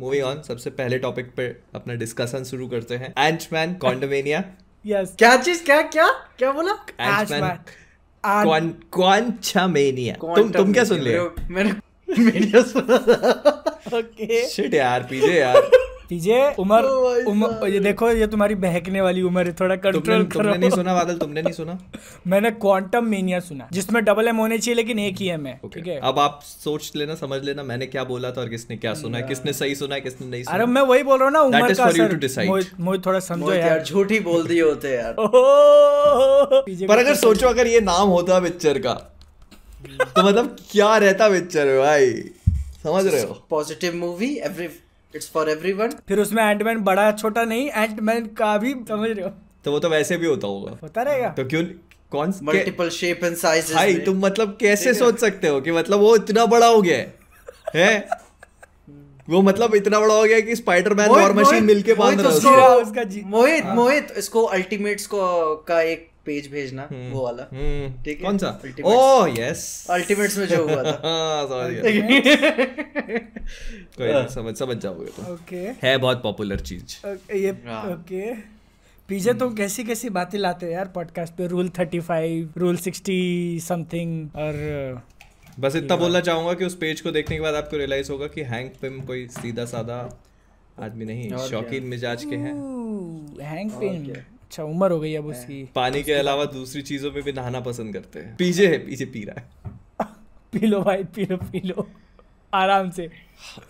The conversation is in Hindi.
मूविंग ऑन सबसे पहले टॉपिक पे अपना डिस्कशन शुरू करते हैं एंच मैन कॉन्डोमेनिया यस क्या चीज क्या क्या क्या बोला एंच एंटमैन क्वांटामेनिया तुम तुम क्या सुन लिए मैंने वीडियो सुना ओके शिट यार पीजे यार टीजे उमर उमर ये देखो ये तुम्हारी बहकने वाली उम्र है थोड़ा कंट्रोल करो तुमने नहीं सुना बादल तुमने नहीं सुना मैंने क्वांटम मेनिया सुना जिसमें डबल एम होने चाहिए लेकिन एक ही एम है ठीक है अब आप सोच लेना समझ लेना मैंने क्या बोला था और किसने क्या सुना है किसने सही सुना है किसने नहीं सुना अरे मैं वही बोल रहा हूँ ना उमर का असर थोड़ा समझो यार झूठी बोल दिए होते यार पर अगर सोचो अगर ये नाम होता पिक्चर का तो मतलब क्या रहता पिक्चर भाई समझ रहे हो positive movie every it's for everyone फिर उसमें एंटमैन बड़ा छोटा नहीं एंटमैन का भी समझ रहे हो तो वो तो वैसे भी होता होगा होता रहेगा तो क्यों कौन मल्टीपल शेप एंड साइज भाई तुम मतलब कैसे सोच सकते हो कि मतलब वो इतना बड़ा हो गया है, है? वो मतलब इतना बड़ा हो गया कि स्पाइडरमैन और मशीन मिलके बांध रहा उसको उसका मोहित मोहित इसको अल्टीमेट्स को का एक पेज भेजना हम्म, वो वाला हम्म। ठीक है कौन सा ओह यस अल्टीमेट्स में जो हुआ था सॉरी हाँ, कोई नहीं हाँ। समझ समझ जाओगे तो ओके है बहुत पॉपुलर चीज ये हाँ। ओके पीजे तो कैसी कैसी बातें लाते हो यार पॉडकास्ट पे rule thirty five rule sixty something और बस इतना बोलना चाहूंगा कि उस पेज को देखने के बाद आपको रियलाइज होगा कि हैंक पिम कोई सीधा साधा आदमी नहीं शौकीन मिजाज के हैं हैंक पिम अच्छा उम्र हो गई अब उसकी पानी के अलावा दूसरी चीजों में भी नहाना पसंद करते हैं पीजे है पीजे पी रहा है पी लो भाई पी लो पी लो आराम से